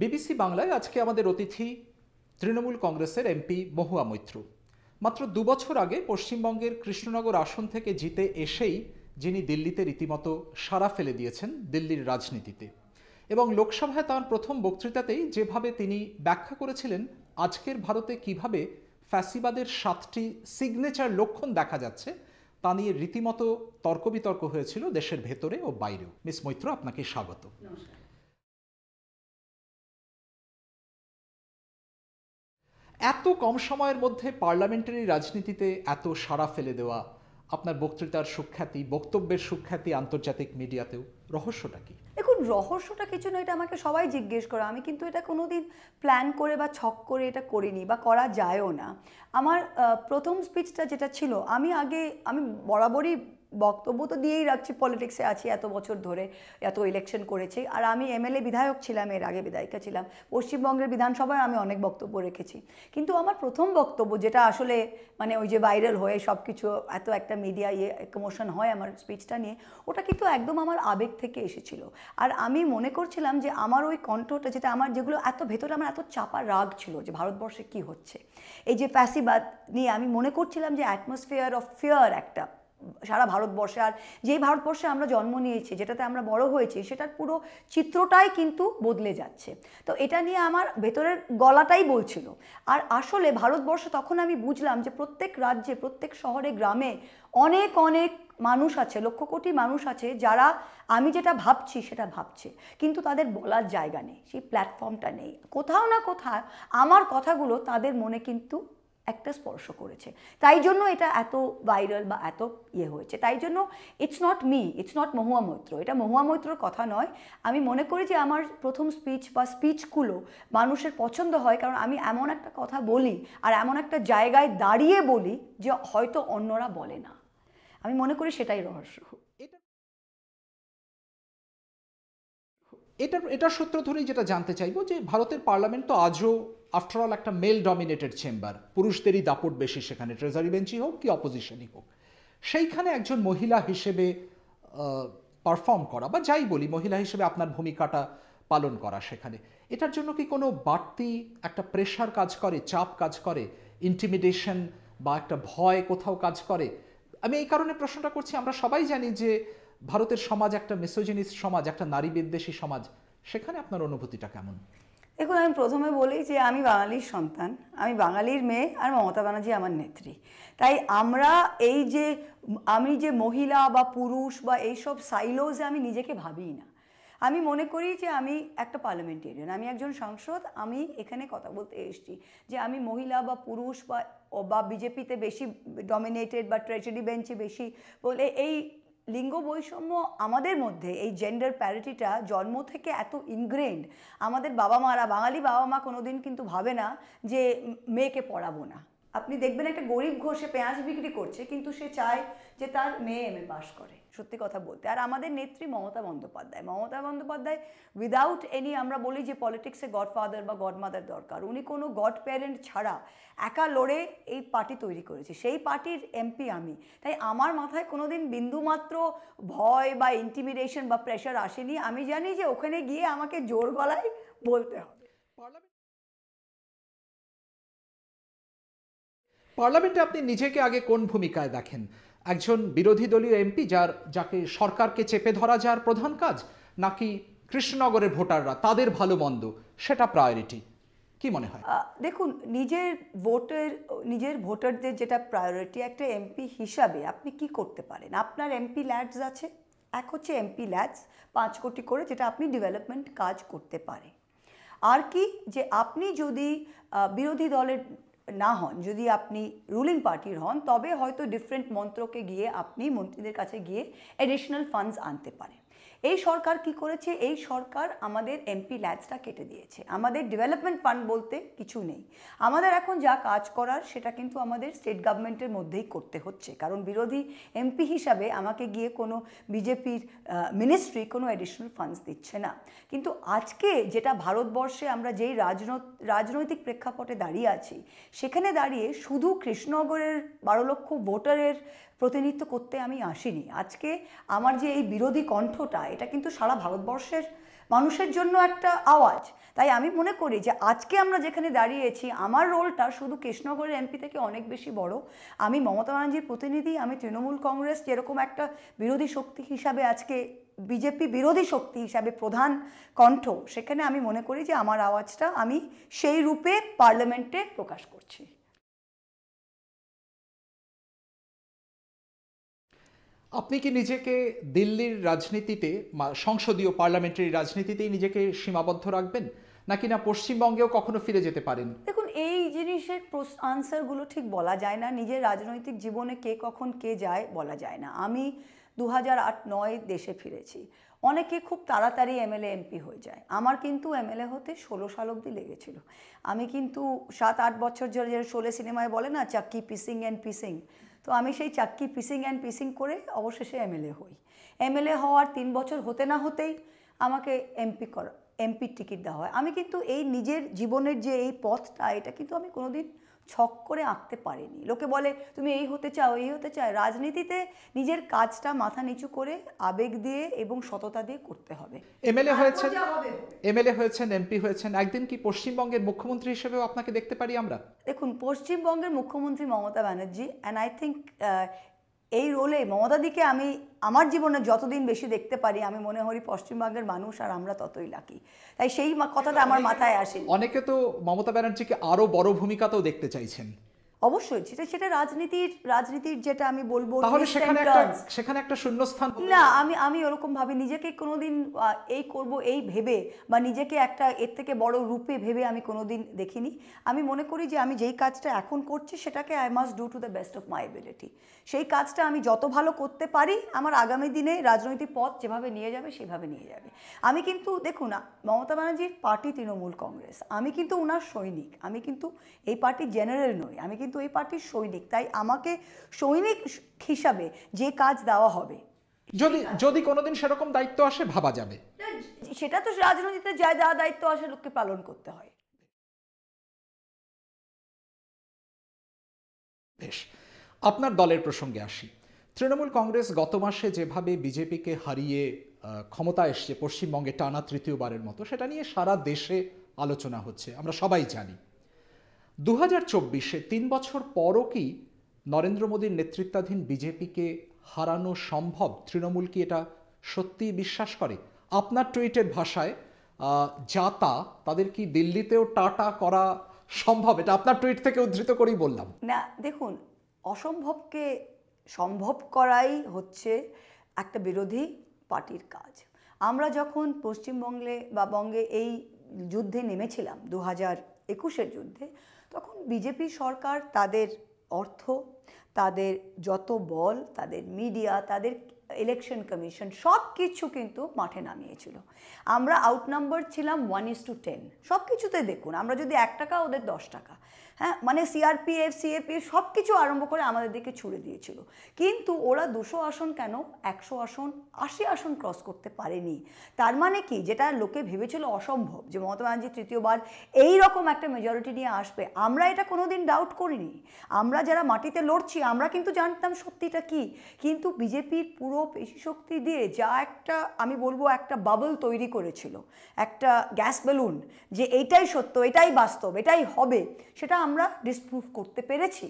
BBC বাংলায় আজকে আমাদের অতিথি তৃণমূল কংগ্রেসের এমপি মহুয়া মৈত্র মাত্র দুবছর আগে পশ্চিমবঙ্গের কৃষ্ণনগর আসন থেকে জিতে এসেই যিনি দিল্লিতে রীতিমতো সারা ফেলে দিয়েছেন দিল্লির রাজনীতিতে এবং লোকসভায় তাঁর প্রথম বক্তৃতাতেই যেভাবে তিনি ব্যাখ্যা করেছিলেন আজকের ভারতে কিভাবে ফ্যাসিবাদের সাতটি সিগনেচার লক্ষণ দেখা যাচ্ছে তা নিয়ে রীতিমতো তর্ক বিতর্ক হয়েছিল দেশের ভেতরে ও বাইরেও মিস মৈত্র আপনাকে স্বাগত নমস্কার এত কম সময়ের মধ্যে পার্লামেন্টারি রাজনীতিতে এত সাড়া ফেলে দেওয়া আপনার বক্তৃতার সুখ্যাতি বক্তব্যের সুখ্যাতি আন্তর্জাতিক মিডিয়াতেও রহস্যটা কি দেখুন রহস্যটা কিছু না এটা আমাকে সবাই জিজ্ঞেস করে আমি কিন্তু এটা কোনো দিন প্ল্যান করে বা ছক করে এটা করিনি বা করা যায়ও না আমার প্রথম স্পিচটা যেটা ছিল আমি আগে আমি বরাবরই বক্তব্য তো দিয়েই রাখছি পলিটিক্সে আছি এত বছর ধরে এত ইলেকশন করেছি আর আমি এমএলএ বিধায়ক ছিলাম এর আগে বিধায়িকা ছিলাম পশ্চিমবঙ্গের বিধানসভায় আমি অনেক বক্তব্য রেখেছি কিন্তু আমার প্রথম বক্তব্য যেটা আসলে মানে ওই যে ভাইরাল হয়ে সব কিছু এত একটা মিডিয়া ইয়ে একমোশন হয় আমার স্পিচটা নিয়ে ওটা কিন্তু একদম আমার আবেগ থেকে এসেছিল আর আমি মনে করছিলাম যে আমার ওই কণ্ঠটা যেটা আমার যেগুলো এত ভেতরে আমার এত চাপা রাগ ছিল যে ভারতবর্ষে কি হচ্ছে এই যে ফ্যাসিবাদ নিয়ে আমি মনে করছিলাম যে অ্যাটমসফিয়ার অফ ফিয়ার একটা সারা ভারতবর্ষে আর যেই ভারতবর্ষে আমরা জন্ম নিয়েছি যেটাতে আমরা বড় হয়েছি সেটার পুরো চিত্রটাই কিন্তু বদলে যাচ্ছে তো এটা নিয়ে আমার ভেতরের গলাটাই বলছিল আর আসলে ভারতবর্ষ তখন আমি বুঝলাম যে প্রত্যেক রাজ্যে প্রত্যেক শহরে গ্রামে অনেক অনেক মানুষ আছে লক্ষ কোটি মানুষ আছে যারা আমি যেটা ভাবছি সেটা ভাবছে কিন্তু তাদের বলার জায়গা নেই সেই প্ল্যাটফর্মটা নেই কোথাও না কোথাও আমার কথাগুলো তাদের মনে কিন্তু একটা স্পর্শ করেছে তাই জন্য এটা এত ভাইরাল বা এত ইয়ে হয়েছে তাই জন্য it's not me it's not Mahua Moitra এটা মহুয়া মৈত্রর কথা নয় আমি মনে করি যে আমার প্রথম স্পিচ বা স্পিচগুলো মানুষের পছন্দ হয় কারণ আমি এমন একটা কথা বলি আর এমন একটা জায়গায় দাঁড়িয়ে বলি যে হয়তো অন্যরা বলে না আমি মনে করি সেটাই রহস্য এটা এটার সূত্র ধরেই যেটা জানতে চাইবো যে ভারতের পার্লামেন্ট তো আজও আফটার অল একটা মেল ডমিনেটেড চেম্বার পুরুষদেরই দাপট বেশি সেখানে ট্রেজারি বেঞ্চই হোক কি অপোজিশনই হোক সেইখানে একজন মহিলা হিসেবে পারফর্ম করা বা যাই বলি মহিলা হিসেবে আপনার ভূমিকাটা পালন করা সেখানে এটার জন্য কি কোনো বাড়তি একটা প্রেশার কাজ করে চাপ কাজ করে ইন্টিমিডেশন বা একটা ভয় কোথাও কাজ করে আমি এই কারণে প্রশ্নটা করছি আমরা সবাই জানি যে ভারতের সমাজ একটা মেসোজিনিস সমাজ একটা নারী বিদ্বেষী সমাজ সেখানে আপনার অনুভূতিটা কেমন দেখুন আমি প্রথমে বলি যে আমি বাঙালির সন্তান আমি বাঙালির মেয়ে আর মমতা ব্যানার্জি আমার নেত্রী তাই আমরা এই যে আমি যে মহিলা বা পুরুষ বা এইসব সাইলোজে আমি নিজেকে ভাবি না আমি মনে করি যে আমি একটা পার্লামেন্টেরিয়ান আমি একজন সাংসদ আমি এখানে কথা বলতে এসেছি যে আমি মহিলা বা পুরুষ বা বা বিজেপিতে বেশি ডমিনেটেড বা ট্রেজারি বেঞ্চে বেশি বলে এই লিঙ্গ বৈষম্য আমাদের মধ্যে এই জেন্ডার প্যারিটিটা জন্ম থেকে এত ইনগ্রেন্ড আমাদের বাবা মারা বাঙালি বাবা মা কোনোদিন কিন্তু ভাবে না যে মেয়েকে পড়াবো না আপনি দেখবেন একটা গরিব ঘষে পেঁয়াজ বিক্রি করছে কিন্তু সে চায় যে তার মেয়ে এম এ পাশ করে সত্যি কথা বলতে আর আমাদের নেত্রী মমতা বন্দ্যোপাধ্যায় মমতা বন্দ্যোপাধ্যায় উইদাউট এনি আমরা বলি যে পলিটিক্সে গডফাদার বা গডমাদার দরকার উনি কোনো গড প্যারেন্ট ছাড়া একা লড়ে এই পার্টি তৈরি করেছে সেই পার্টির এমপি আমি তাই আমার মাথায় কোনো দিন বিন্দুমাত্র ভয় বা ইন্টিমিডেশন বা প্রেশার আসেনি আমি জানি যে ওখানে গিয়ে আমাকে জোর গলায় বলতে হবে পার্লামেন্টে আপনি নিজেকে আগে কোন ভূমিকায় দেখেন একজন বিরোধী দলীয় এমপি যার যাকে সরকারকে চেপে ধরা যার প্রধান কাজ নাকি কৃষ্ণনগরের ভোটাররা তাদের ভালো মন্দ সেটা প্রায়োরিটি কি মনে হয় দেখুন নিজের ভোটের নিজের ভোটারদের যেটা প্রায়োরিটি একটা এমপি হিসাবে আপনি কি করতে পারেন আপনার এমপি ল্যাডস আছে এক হচ্ছে এমপি ল্যাডস পাঁচ কোটি করে যেটা আপনি ডেভেলপমেন্ট কাজ করতে পারে আর কি যে আপনি যদি বিরোধী দলের না হন যদি আপনি রুলিং পার্টির হন তবে হয়তো ডিফারেন্ট মন্ত্রকে গিয়ে আপনি মন্ত্রীদের কাছে গিয়ে অ্যাডিশনাল ফান্ডস আনতে পারেন এই সরকার কি করেছে এই সরকার আমাদের এমপি ল্যাডসটা কেটে দিয়েছে আমাদের ডেভেলপমেন্ট ফান্ড বলতে কিছু নেই আমাদের এখন যা কাজ করার সেটা কিন্তু আমাদের স্টেট গভর্নমেন্টের মধ্যেই করতে হচ্ছে কারণ বিরোধী এমপি হিসাবে আমাকে গিয়ে কোনো বিজেপির মিনিস্ট্রি কোনো অ্যাডিশনাল ফান্ডস দিচ্ছে না কিন্তু আজকে যেটা ভারতবর্ষে আমরা যেই রাজনৈতিক প্রেক্ষাপটে দাঁড়িয়ে আছি সেখানে দাঁড়িয়ে শুধু কৃষ্ণনগরের বারো লক্ষ ভোটারের প্রতিনিধিত্ব করতে আমি আসিনি আজকে আমার যে এই বিরোধী কণ্ঠটা এটা কিন্তু সারা ভারতবর্ষের মানুষের জন্য একটা আওয়াজ তাই আমি মনে করি যে আজকে আমরা যেখানে দাঁড়িয়েছি আমার রোলটা শুধু কৃষ্ণনগরের এমপি থেকে অনেক বেশি বড় আমি মমতা ব্যানার্জির প্রতিনিধি আমি তৃণমূল কংগ্রেস যেরকম একটা বিরোধী শক্তি হিসাবে আজকে বিজেপি বিরোধী শক্তি হিসাবে প্রধান কণ্ঠ সেখানে আমি মনে করি যে আমার আওয়াজটা আমি সেই রূপে পার্লামেন্টে প্রকাশ করছি আপনি কি নিজেকে দিল্লির রাজনীতিতে সংসদীয় পার্লামেন্টারি রাজনীতিতেই নিজেকে সীমাবদ্ধ রাখবেন নাকি না পশ্চিমবঙ্গেও কখনো ফিরে যেতে পারেন দেখুন এই জিনিসের আনসারগুলো ঠিক বলা যায় না নিজের রাজনৈতিক জীবনে কে কখন কে যায় বলা যায় না আমি দু হাজার আট নয় দেশে ফিরেছি অনেকে খুব তাড়াতাড়ি এমএলএ এমপি হয়ে যায় আমার কিন্তু এমএলএ হতে ষোলো সাল অবধি লেগেছিল আমি কিন্তু সাত আট বছর ধরে যে শোলে সিনেমায় বলে না চাক্কি পিসিং অ্যান্ড পিসিং তো আমি সেই চাক্কি পিসিং অ্যান্ড পিসিং করে অবশেষে এমএলএ হই এমএলএ হওয়ার তিন বছর হতে না হতেই আমাকে এমপি করা এমপির টিকিট দেওয়া হয় আমি কিন্তু এই নিজের জীবনের যে এই পথটা এটা কিন্তু আমি কোনোদিন ছক করে আঁকতে পারেনি লোকে বলে তুমি এই হতে চাও এই হতে চাও রাজনীতিতে নিজের কাজটা মাথা নিচু করে আবেগ দিয়ে এবং সততা দিয়ে করতে হবে এমএলএ হয়েছেন এমএলএ হয়েছেন এমপি হয়েছেন একদিন কি পশ্চিমবঙ্গের মুখ্যমন্ত্রী হিসেবেও আপনাকে দেখতে পারি আমরা দেখুন পশ্চিমবঙ্গের মুখ্যমন্ত্রী Mamata Banerjee and I think এই রোলে মমতাদিকে আমি আমার জীবনে যতদিন বেশি দেখতে পারি আমি মনে করি পশ্চিমবঙ্গের মানুষ আর আমরা ততই লাকি তাই সেই কথাটা আমার মাথায় আসে অনেকে তো মমতা ব্যানার্জিকে আরও বড় ভূমিকাতেও দেখতে চাইছেন অবশ্যই সেটা সেটা রাজনীতির রাজনীতির যেটা আমি বলবো তাহলে সেখানে একটা সেখানে একটা শূন্যস্থান না আমি আমি ওরকম ভাবে নিজেকে কোনোদিন এই করব এই ভেবে বা নিজেকে একটা এর থেকে বড় রূপে ভেবে আমি কোনোদিন দেখিনি আমি মনে করি যে আমি যেই কাজটা এখন করছি সেটাকে I must do to the best of my ability সেই কাজটা আমি যত ভালো করতে পারি আমার আগামী দিনে রাজনৈতিক পথ যেভাবে নিয়ে যাবে সেভাবে নিয়ে যাবে আমি কিন্তু দেখুন মমতা ব্যানার্জির পার্টি তৃণমূল কংগ্রেস আমি কিন্তু ওনার সৈনিক আমি কিন্তু এই পার্টি জেনারেল নই আমি কিন্তু কিন্তু এই পার্টির সৈনিক তাই আমাকে সৈনিক হিসাবে যে কাজ দেওয়া হবে যদি যদি কোনোদিন সেরকম দায়িত্ব আসে ভাবা যাবে সেটা তো রাজনীতিতে যা যা দায়িত্ব আসে লোককে পালন করতে হয় বেশ আপনার দলের প্রসঙ্গে আসি তৃণমূল কংগ্রেস গত মাসে যেভাবে বিজেপিকে হারিয়ে ক্ষমতা এসছে পশ্চিমবঙ্গে টানা তৃতীয়বারের মতো সেটা নিয়ে সারা দেশে আলোচনা হচ্ছে আমরা সবাই জানি দু হাজার চব্বিশে তিন বছর পরও কি নরেন্দ্র মোদীর নেতৃত্বাধীন বিজেপিকে হারানো সম্ভব তৃণমূল কি এটা সত্যিই বিশ্বাস করে আপনার টুইটের ভাষায় যাতা তাদের কি দিল্লিতেও টাটা করা সম্ভব এটা আপনার টুইট থেকে উদ্ধৃত করেই বললাম না দেখুন অসম্ভবকে সম্ভব করাই হচ্ছে একটা বিরোধী পার্টির কাজ আমরা যখন পশ্চিমবঙ্গে বা বঙ্গে এই যুদ্ধে নেমেছিলাম দু হাজার একুশের যুদ্ধে তখন বিজেপি সরকার তাদের অর্থ তাদের যত বল তাদের মিডিয়া তাদের ইলেকশন কমিশন সব কিছু কিন্তু মাঠে নামিয়েছিল আমরা আউট নাম্বার ছিলাম ওয়ান ইস টু টেন সব কিছুতে দেখুন আমরা যদি এক টাকা ওদের দশ টাকা হ্যাঁ মানে সিআরপিএফ সিএপি সব কিছু আরম্ভ করে আমাদের দিকে ছুড়ে দিয়েছিল কিন্তু ওরা দুশো আসন কেন একশো আসন আশি আসন ক্রস করতে পারেনি তার মানে কি যেটা লোকে ভেবেছিল অসম্ভব যে মমতা ব্যানার্জি তৃতীয়বার এই রকম একটা মেজরিটি নিয়ে আসবে আমরা এটা কোনো দিন ডাউট করিনি আমরা যারা মাটিতে লড়ছি আমরা কিন্তু জানতাম সত্যিটা কি কিন্তু বিজেপির পুরো শক্তি দিয়ে যা একটা আমি বলবো একটা বাবল তৈরি করেছিল একটা গ্যাস বেলুন যে এইটাই সত্য এটাই বাস্তব এটাই হবে সেটা আমরা ডিসপ্রুভ করতে পেরেছি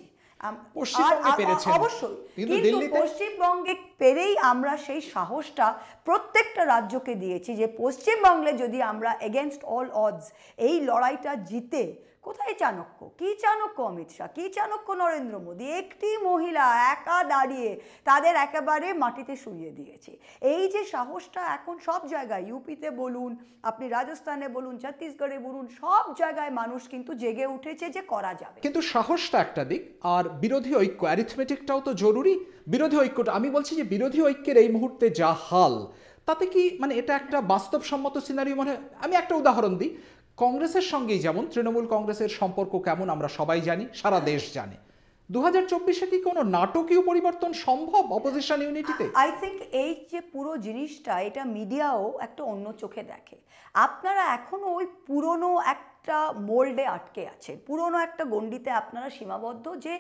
অবশ্যই কিন্তু পশ্চিমবঙ্গে পেরেই আমরা সেই সাহসটা প্রত্যেকটা রাজ্যকে দিয়েছি যে পশ্চিমবঙ্গে যদি আমরা এগেনস্ট অল অডস এই লড়াইটা জিতে কোথায় চাণক্য কি চাণক্য অমিত শাহ কি চাণক্য নরেন্দ্র মোদী একটি মহিলা একা দাঁড়িয়ে তাদের একেবারে মাটিতে শুইয়ে দিয়েছে এই যে সাহসটা এখন সব জায়গায় ইউপিতে বলুন আপনি রাজস্থানে বলুন ছত্তিশগড়ে বলুন সব জায়গায় মানুষ কিন্তু জেগে উঠেছে যে করা যাবে কিন্তু সাহসটা একটা দিক আর বিরোধী ঐক্য অ্যারিথমেটিকটাও তো জরুরি বিরোধী ঐক্যটা আমি বলছি যে বিরোধী ঐক্যের এই মুহূর্তে যা হাল তাতে কি মানে এটা একটা বাস্তবসম্মত সিনারিও মনে আমি একটা উদাহরণ দিই কংগ্রেসের সঙ্গেই যেমন তৃণমূল কংগ্রেসের সম্পর্ক কেমন আমরা সবাই জানি সারা দেশ জানে দু হাজার চব্বিশে কি কোনো নাটকীয় পরিবর্তন সম্ভব অপোজিশন ইউনিটিতে আই থিঙ্ক এই যে পুরো জিনিসটা এটা মিডিয়াও একটা অন্য চোখে দেখে আপনারা এখনও ওই পুরনো একটা মোল্ডে আটকে আছে পুরনো একটা গণ্ডিতে আপনারা সীমাবদ্ধ যে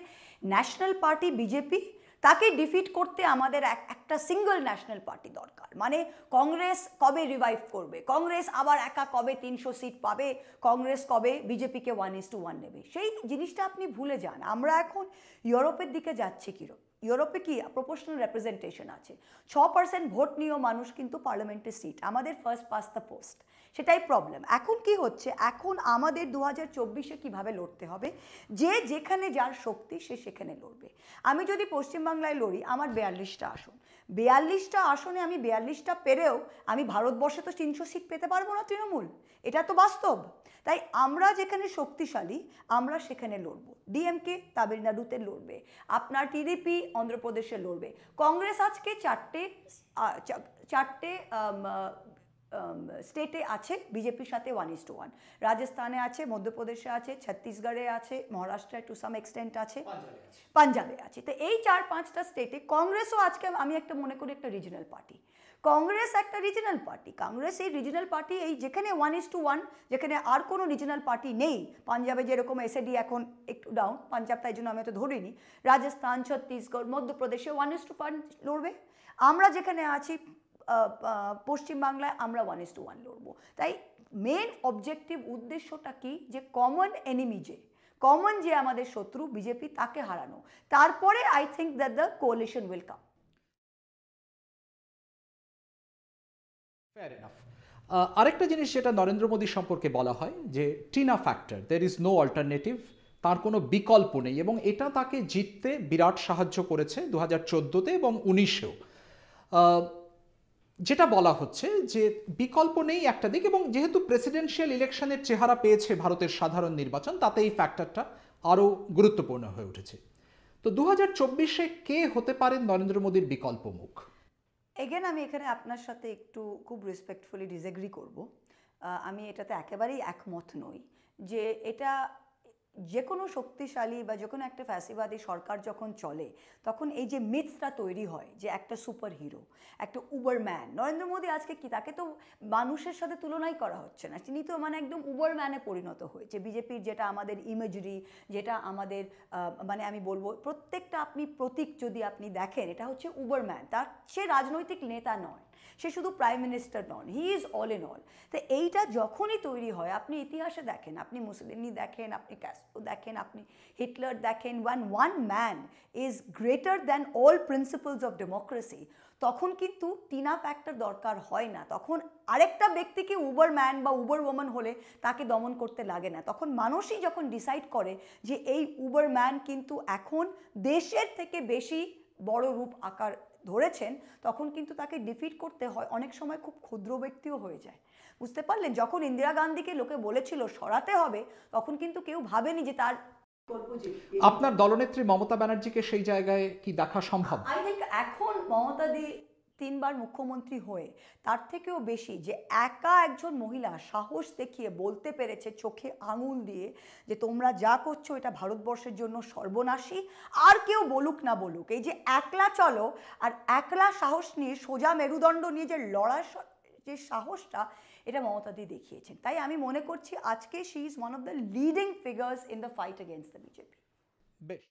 ন্যাশনাল পার্টি বিজেপি তাকে ডিফিট করতে আমাদের এক একটা সিঙ্গল ন্যাশনাল পার্টি দরকার মানে কংগ্রেস কবে রিভাইভ করবে কংগ্রেস আবার একা কবে তিনশো সিট পাবে কংগ্রেস কবে বিজেপিকে ওয়ান ইস টু ওয়ান নেবে সেই জিনিসটা আপনি ভুলে যান আমরা এখন ইউরোপের দিকে যাচ্ছি কীরকম ইউরোপে কি প্রপোর্শনাল রেপ্রেজেন্টেশন আছে ছ পার্সেন্ট ভোট নিয়েও মানুষ কিন্তু পার্লামেন্টের সিট আমাদের ফার্স্ট পাস দ্য পোস্ট সেটাই প্রবলেম এখন কি হচ্ছে এখন আমাদের দু হাজার চব্বিশে কীভাবে লড়তে হবে যে যেখানে যার শক্তি সে সেখানে লড়বে আমি যদি পশ্চিমবাংলায় লড়ি আমার বিয়াল্লিশটা আসন বিয়াল্লিশটা আসনে আমি বিয়াল্লিশটা পেরেও আমি ভারতবর্ষে তো তিনশো সিট পেতে পারবো না তৃণমূল এটা তো বাস্তব তাই আমরা যেখানে শক্তিশালী আমরা সেখানে লড়ব ডিএমকে তামিলনাড়ুতে লড়বে আপনার টিডিপি অন্ধ্রপ্রদেশে লড়বে কংগ্রেস আজকে চারটে চারটে স্টেটে আছে বিজেপির সাথে ওয়ান ইস টু ওয়ান রাজস্থানে আছে মধ্যপ্রদেশে আছে ছত্তিশগড়ে আছে মহারাষ্ট্রে টু সাম এক্সটেন্ট আছে পাঞ্জাবে আছে তো এই চার পাঁচটা স্টেটে কংগ্রেসও আজকে আমি একটা মনে করি একটা রিজনাল পার্টি কংগ্রেস একটা রিজনাল পার্টি কংগ্রেস এই রিজনাল পার্টি এই যেখানে ওয়ান ইস টু ওয়ান যেখানে আর কোনো রিজনাল পার্টি নেই পাঞ্জাবে যেরকম এসএডি এখন একটু ডাউন পাঞ্জাব তাই জন্য আমি তো ধরিনি রাজস্থান ছত্তিশগড় মধ্যপ্রদেশে ওয়ান ইস টু ওয়ান লড়বে আমরা যেখানে আছি পশ্চিমবাংলায় আমরা ওয়ান ইস টু ওয়ান লড়বো তাই মেন অবজেক্টিভ উদ্দেশ্যটা কি যে কমন এনিমি যে কমন যে আমাদের শত্রু বিজেপি তাকে হারানো তারপরে I think that the coalition welcome আরেকটা জিনিস যেটা নরেন্দ্র মোদী সম্পর্কে বলা হয় যে TINA factor there is no alternative তার কোনো বিকল্প নেই এবং এটা তাকে জিততে বিরাট সাহায্য করেছে দু হাজার চোদ্দোতে এবং উনিশেও যেটা বলা হচ্ছে যে বিকল্প নেই একটা দিক এবং যেহেতু প্রেসিডেন্সিয়াল ইলেকশনের চেহারা পেয়েছে ভারতের সাধারণ নির্বাচন তাতে এই ফ্যাক্টরটা আরও গুরুত্বপূর্ণ হয়ে উঠেছে তো দু হাজার চব্বিশে কে হতে পারেন নরেন্দ্র মোদীর বিকল্প মুখ এগেন আমি এখানে আপনার সাথে একটু খুব রেসপেক্টফুলি ডিসএগ্রি করব আমি এটাতে একেবারেই একমত নই যে এটা যে কোনো শক্তিশালী বা যে কোনো একটা ফ্যাসিবাদী সরকার যখন চলে তখন এই যে মিথসটা তৈরি হয় যে একটা সুপার হিরো একটা উবারম্যান নরেন্দ্র মোদী আজকে কি তাকে তো মানুষের সাথে তুলনাই করা হচ্ছে না তিনি তো মানে একদম উবারম্যানে পরিণত হয়েছে বিজেপির যেটা আমাদের ইমেজরি যেটা আমাদের মানে আমি বলবো প্রত্যেকটা আপনি প্রতীক যদি আপনি দেখেন এটা হচ্ছে উবারম্যান তার সে রাজনৈতিক নেতা নয় সে শুধু প্রাইম মিনিস্টার নন he is all in all তো এইটা যখনই তৈরি হয় আপনি ইতিহাসে দেখেন আপনি মুসলিমনি দেখেন আপনি ক্যাস্ট দেখেন আপনি হিটলার দেখেন one one man is greater than all principles of democracy তখন কিন্তু টিনা ফ্যাক্টর দরকার হয় না তখন আরেকটা ব্যক্তিকে উবার ম্যান বা উবার ওমান হলে তাকে দমন করতে লাগে না তখন মানুষই যখন ডিসাইড করে যে এই উবার ম্যান কিন্তু এখন দেশের থেকে বেশি বড় রূপ আকার ধরেছেন তখন কিন্তু তাকে ডিফিট করতে হয় অনেক সময় খুব ক্ষুদ্র ব্যক্তিও হয়ে যায় বুঝতে পারলেন যখন ইন্দিরা গান্ধীকে লোকে বলেছিল সরাতে হবে তখন কিন্তু কেউ ভাবেনি যে তার আপনার দলনেত্রী মমতা ব্যানার্জিকে সেই জায়গায় কি দেখা সম্ভব আই থিঙ্ক এখন মমতা দি তিনবার মুখ্যমন্ত্রী হয়ে তার থেকেও বেশি যে একা একজন মহিলা সাহস দেখিয়ে বলতে পেরেছে চোখে আঙুল দিয়ে যে তোমরা যা করছো এটা ভারতবর্ষের জন্য সর্বনাশী আর কেউ বলুক না বলুক এই যে একলা চলো আর একলা সাহস নিয়ে সোজা মেরুদণ্ড নিয়ে যে লড়ার যে সাহসটা এটা মমতা দি দেখিয়েছেন তাই আমি মনে করছি আজকে she is one of the leading figures in the fight against the BJP বেশ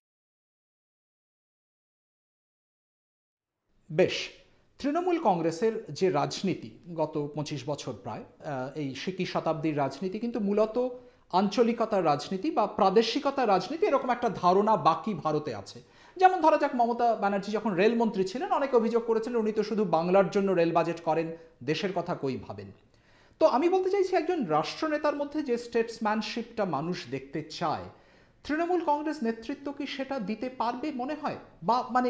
বেশ তৃণমূল কংগ্রেসের যে রাজনীতি গত পঁচিশ বছর প্রায় এই সিকি শতাব্দীর রাজনীতি কিন্তু মূলত আঞ্চলিকতার রাজনীতি বা প্রাদেশিকতার রাজনীতি এরকম একটা ধারণা বাকি ভারতে আছে যেমন ধরা যাক মমতা ব্যানার্জি যখন রেলমন্ত্রী ছিলেন অনেকে অভিযোগ করেছিলেন উনি তো শুধু বাংলার জন্য রেল বাজেট করেন দেশের কথা কই ভাবেন তো আমি বলতে চাইছি একজন রাষ্ট্রনেতার মধ্যে যে স্টেটসম্যানশিপটা মানুষ দেখতে চায় তৃণমূল কংগ্রেস নেতৃত্ব কি সেটা দিতে পারবে মনে হয় বা মানে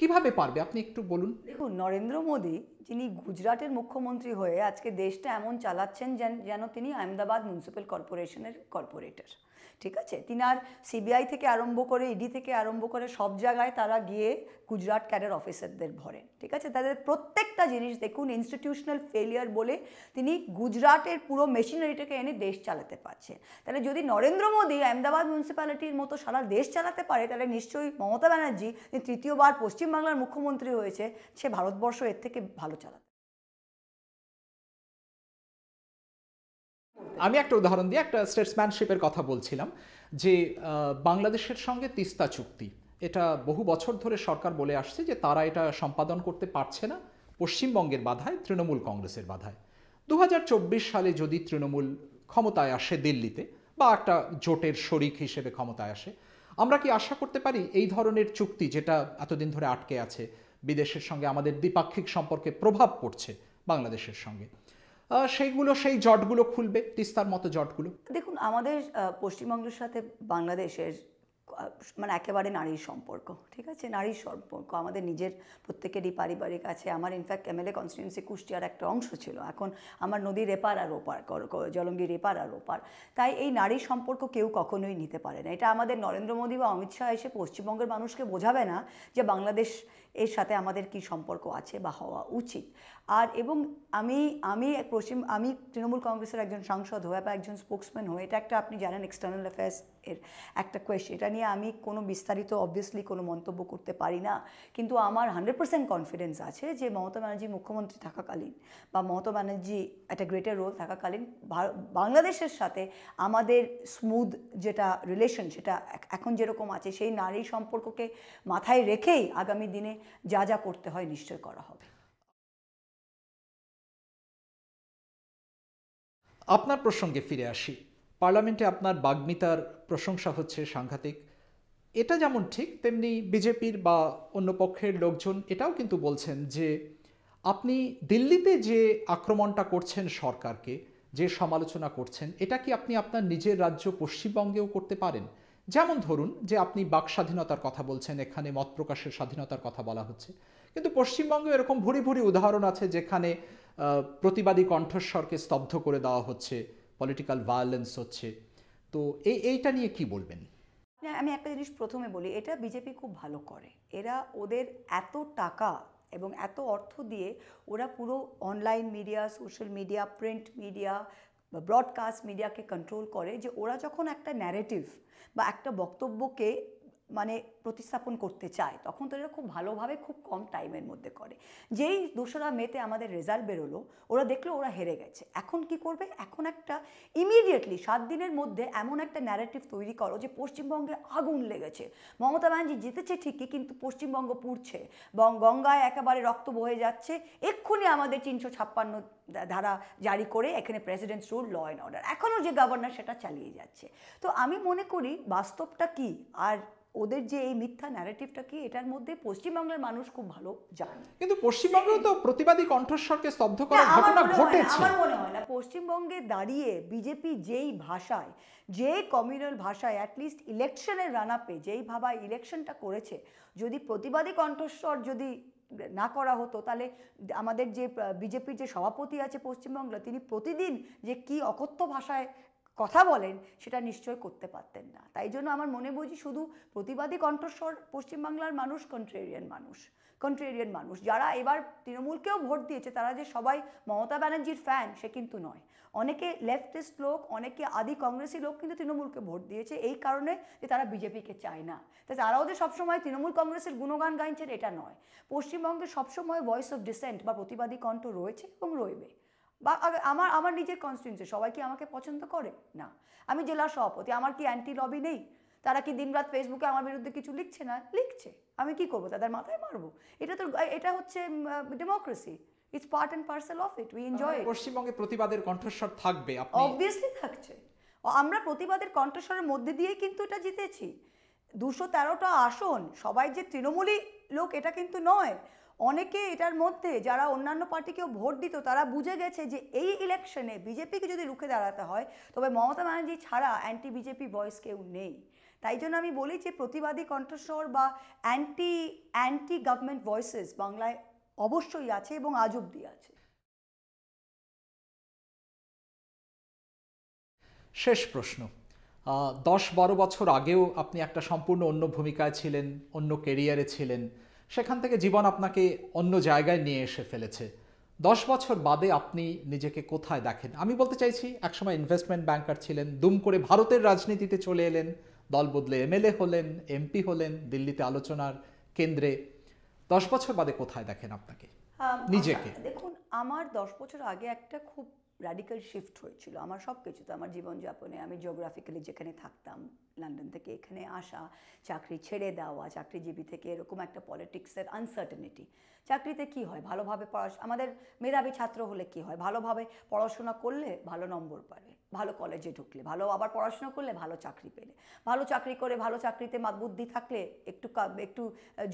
কিভাবে পারবে আপনি একটু বলুন দেখুন নরেন্দ্র মোদী যিনি গুজরাটের মুখ্যমন্ত্রী হয়ে আজকে দেশটা এমন চালাচ্ছেন যেন তিনি আহমেদাবাদ মিউনিসিপ্যাল কর্পোরেশনের কর্পোরেটর ঠিক আছে তিনি আর সিবিআই থেকে আরম্ভ করে ইডি e থেকে আরম্ভ করে সব জায়গায় তারা গিয়ে গুজরাট ক্যাডার অফিসারদের ভরেন ঠিক আছে তাদের প্রত্যেকটা জিনিস দেখুন ইনস্টিটিউশনাল ফেলিয়ার বলে তিনি গুজরাটের পুরো মেশিনারিটাকে এনে দেশ চালাতে পারছেন তাহলে যদি নরেন্দ্র মোদী আহমেদাবাদ মিউনিসিপ্যালিটির মতো সারা দেশ চালাতে পারে তাহলে নিশ্চয়ই মমতা ব্যানার্জি তৃতীয়বার পশ্চিমবাংলার মুখ্যমন্ত্রী হয়েছে সে ভারতবর্ষ এর থেকে ভালো চালাতে আমি একটা উদাহরণ দিয়ে একটা স্টেটসম্যানশিপের কথা বলছিলাম যে বাংলাদেশের সঙ্গে তিস্তা চুক্তি এটা বহু বছর ধরে সরকার বলে আসছে যে তারা এটা সম্পাদন করতে পারছে না পশ্চিমবঙ্গের বাধায় তৃণমূল কংগ্রেসের বাধায় দু সালে যদি তৃণমূল ক্ষমতায় আসে দিল্লিতে বা একটা জোটের শরিক হিসেবে ক্ষমতায় আসে আমরা কি আশা করতে পারি এই ধরনের চুক্তি যেটা এতদিন ধরে আটকে আছে বিদেশের সঙ্গে আমাদের দ্বিপাক্ষিক সম্পর্কে প্রভাব পড়ছে বাংলাদেশের সঙ্গে সেইগুলো সেই জটগুলো খুলবে তিস্তার মতো জটগুলো দেখুন আমাদের পশ্চিমবঙ্গের সাথে বাংলাদেশের মানে একেবারে নারীর সম্পর্ক ঠিক আছে নারীর সম্পর্ক আমাদের নিজের প্রত্যেকেরই পারিবারিক আছে আমার ইনফ্যাক্ট এমএলএ কনস্টিটুয়েন্সি কুষ্টিয়ার একটা অংশ ছিল এখন আমার নদীর এপার আর ওপার জলঙ্গির এপার আর ওপার তাই এই নারীর সম্পর্ক কেউ কখনোই নিতে পারে না এটা আমাদের নরেন্দ্র মোদী বা অমিত শাহ এসে পশ্চিমবঙ্গের মানুষকে বোঝাবে না যে বাংলাদেশ এর সাথে আমাদের কি সম্পর্ক আছে বা হওয়া উচিত আর এবং আমি আমি পশ্চিম আমি তৃণমূল কংগ্রেসের একজন সাংসদ হয়ে বা একজন স্পোক্সম্যান হয়ে এটা একটা আপনি জানেন এক্সটার্নাল অ্যাফেয়ার্স এর একটা কোয়েশ্চেন এটা নিয়ে আমি কোনো বিস্তারিত অবভিয়াসলি কোনো মন্তব্য করতে পারি না কিন্তু আমার হান্ড্রেড পার্সেন্ট কনফিডেন্স আছে যে মমতা ব্যানার্জি মুখ্যমন্ত্রী থাকাকালীন বা মমতা ব্যানার্জি একটা গ্রেটার রোল থাকাকালীন বাংলাদেশের সাথে আমাদের স্মুথ যেটা রিলেশন সেটা এখন যেরকম আছে সেই নারী সম্পর্ককে মাথায় রেখেই আগামী দিনে যা যা করতে হয় নিশ্চয় করা হবে আপনার প্রসঙ্গে ফিরে আসি পার্লামেন্টে আপনার বাগ্মিতার প্রশংসা হচ্ছে সাংঘাতিক এটা যেমন ঠিক তেমনি বিজেপির বা অন্য পক্ষের লোকজন এটাও কিন্তু বলছেন যে আপনি দিল্লিতে যে আক্রমণটা করছেন সরকারকে যে সমালোচনা করছেন এটা কি আপনি আপনার নিজের রাজ্য পশ্চিমবঙ্গেও করতে পারেন যেমন ধরুন যে আপনি বাক স্বাধীনতার কথা বলছেন এখানে মত প্রকাশের স্বাধীনতার কথা বলা হচ্ছে কিন্তু পশ্চিমবঙ্গে এরকম ভুরি ভুরি উদাহরণ আছে যেখানে প্রতিবাদী কণ্ঠস্বরকে স্তব্ধ করে দেওয়া হচ্ছে পলিটিক্যাল ভায়োলেন্স হচ্ছে তো এই এইটা নিয়ে কি বলবেন আমি একটা জিনিস প্রথমে বলি এটা বিজেপি খুব ভালো করে এরা ওদের এত টাকা এবং এত অর্থ দিয়ে ওরা পুরো online media social media print media বা ব্রডকাস্ট মিডিয়াকে কন্ট্রোল করে যে ওরা যখন একটা ন্যারেটিভ বা একটা বক্তব্যকে মানে প্রতিস্থাপন করতে চায় তখন তো এরা খুব ভালোভাবে খুব কম টাইমের মধ্যে করে যেই দোসরা মেতে আমাদের রেজাল্ট বেরোলো ওরা দেখলো ওরা হেরে গেছে এখন কি করবে এখন একটা ইমিডিয়েটলি সাত দিনের মধ্যে এমন একটা ন্যারেটিভ তৈরি করো যে পশ্চিমবঙ্গে আগুন লেগেছে মমতা ব্যানার্জি জিতেছে ঠিকই কিন্তু পশ্চিমবঙ্গ পুড়ছে বং গঙ্গায় একেবারে রক্ত বয়ে যাচ্ছে এক্ষুনি আমাদের তিনশো ছাপ্পান্ন ধারা জারি করে এখানে president's rule law and order এখনও যে গভর্নর সেটা চালিয়ে যাচ্ছে তো আমি মনে করি বাস্তবটা কি আর ওদের যে এই মিথ্যা ন্যারেটিভটা কি এটার মধ্যে পশ্চিমবাংলার মানুষ খুব ভালো জানে কিন্তু পশ্চিমবঙ্গে তো প্রতিবাদী কণ্ঠস্বরকে স্তব্ধ করার ঘটনা ঘটেছে আমার মনে হয় না পশ্চিমবঙ্গে দাঁড়িয়ে বিজেপি যেই ভাষায় যে কমিউনাল ভাষায় অ্যাটলিস্ট ইলেকশনের রান আপে যেই ভাবা ইলেকশনটা করেছে যদি প্রতিবাদী কণ্ঠস্বর যদি না করা হতো তাহলে আমাদের যে বিজেপির যে সভাপতি আছে পশ্চিমবঙ্গে তিনি প্রতিদিন যে কি অকথ্য ভাষায় কথা বলেন সেটা নিশ্চয় করতে পারতেন না তাই জন্য আমার মনে বুঝি শুধু প্রতিবাদী কণ্ঠস্বর পশ্চিমবাংলার মানুষ কন্ট্রেরিয়ান মানুষ কন্ট্রেরিয়ান মানুষ যারা এবার তৃণমূলকেও ভোট দিয়েছে তারা যে সবাই মমতা ব্যানার্জির ফ্যান সে কিন্তু নয় অনেকে লেফটিস্ট লোক অনেকে আদি কংগ্রেসি লোক কিন্তু তৃণমূলকে ভোট দিয়েছে এই কারণে যে তারা বিজেপিকে চায় না তাই তারাও যে সবসময় তৃণমূল কংগ্রেসের গুণগান গাইছেন এটা নয় পশ্চিমবঙ্গে সবসময় ভয়েস অফ ডিসেন্ট বা প্রতিবাদী কণ্ঠ রয়েছে এবং রইবে বা আমার আমার নিজের কনস্টিটিউন্সি সবাই কি আমাকে পছন্দ করে না আমি জেলা সভাপতি আমার কি অ্যান্টি লবি নেই তারা কি দিনরাত ফেসবুকে আমার বিরুদ্ধে কিছু লিখছে না লিখছে আমি কি করবো তাদের মাথায় মারবো এটা তো এটা হচ্ছে democracy it's part and parcel of it we enjoy পশ্চিমবঙ্গে প্রতিবাদের কণ্ঠস্বর থাকবে অবভিয়াসলি থাকছে আমরা প্রতিবাদের কণ্ঠস্বরের মধ্যে দিয়েই কিন্তু এটা জিতেছি দুশো তেরোটা আসন সবাই যে তৃণমূলী লোক এটা কিন্তু নয় অনেকে এটার মধ্যে যারা অন্যান্য পার্টিকেও ভোট দিত তারা বুঝে গেছে যে এই ইলেকশনে বিজেপিকে যদি রুখে দাঁড়াতে হয় তবে মমতা ব্যানার্জি ছাড়া অ্যান্টি বিজেপি ভয়েস কেউ নেই তাই জন্য আমি বলি যে প্রতিবাদী কণ্ঠস্বর বা অ্যান্টি অ্যান্টি গভর্নমেন্ট ভয়েসেস বাংলায় অবশ্যই আছে এবং আজ অব্দি আছে শেষ প্রশ্ন দশ বারো বছর আগেও আপনি একটা সম্পূর্ণ অন্য ভূমিকায় ছিলেন অন্য কেরিয়ারে ছিলেন সেখান থেকে জীবন আপনাকে অন্য জায়গায় নিয়ে এসে ফেলেছে দশ বছর বাদে আপনি নিজেকে কোথায় দেখেন আমি বলতে চাইছি একসময় ইনভেস্টমেন্ট ব্যাংকার ছিলেন দুম করে ভারতের রাজনীতিতে চলে এলেন দল বদলে এমএলএ হলেন এমপি হলেন দিল্লিতে আলোচনার কেন্দ্রে দশ বছর বাদে কোথায় দেখেন আপনাকে নিজেকে আচ্ছা, দেখুন আমার দশ বছর আগে একটা খুব র্যাডিক্যাল শিফট হয়েছিল আমার সব কিছুতে আমার জীবনযাপনে আমি জিওগ্রাফিক্যালি যেখানে থাকতাম লন্ডন থেকে এখানে আসা চাকরি ছেড়ে দেওয়া চাকরিজীবী থেকে এরকম একটা পলিটিক্সের আনসার্টেনিটি চাকরিতে কি হয় ভালোভাবে পড়াশো আমাদের মেধাবী ছাত্র হলে কি হয় ভালোভাবে পড়াশোনা করলে ভালো নম্বর পাবে ভালো কলেজে ঢুকলে ভালো আবার পড়াশোনা করলে ভালো চাকরি পেলে ভালো চাকরি করে ভালো চাকরিতে বুদ্ধি থাকলে একটু একটু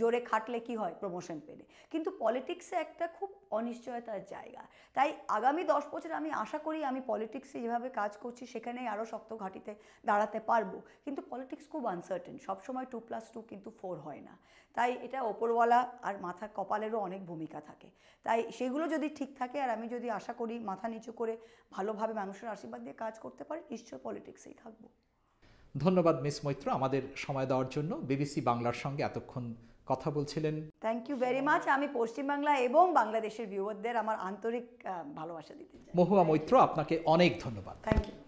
জোরে খাটলে কি হয় প্রমোশন পেলে কিন্তু পলিটিক্সে একটা খুব অনিশ্চয়তার জায়গা তাই আগামী দশ বছর আমি আশা করি আমি পলিটিক্সে যেভাবে কাজ করছি সেখানে আরও শক্ত ঘাটিতে দাঁড়াতে পারবো কিন্তু পলিটিক্স খুব আনসার্টেন সবসময় টু প্লাস টু কিন্তু ফোর হয় না তাই এটা ওপরওয়ালা আর মাথা কপালেরও অনেক ভূমিকা থাকে তাই সেগুলো যদি ঠিক থাকে আর আমি যদি আশা করি মাথা নিচু করে ভালোভাবে মানুষের আশীর্বাদ দিয়ে কাজ করতে পারি নিশ্চয় পলিটিক্সেই থাকবো ধন্যবাদ মিস মৈত্র আমাদের সময় দেওয়ার জন্য বিবিসি বাংলার সঙ্গে এতক্ষণ কথা বলছিলেন থ্যাংক ইউ ভেরি মাচ আমি পশ্চিমবাংলা এবং বাংলাদেশের ভিউয়ারদের আমার আন্তরিক ভালোবাসা দিতে মহুয়া মৈত্র আপনাকে অনেক ধন্যবাদ থ্যাংক ইউ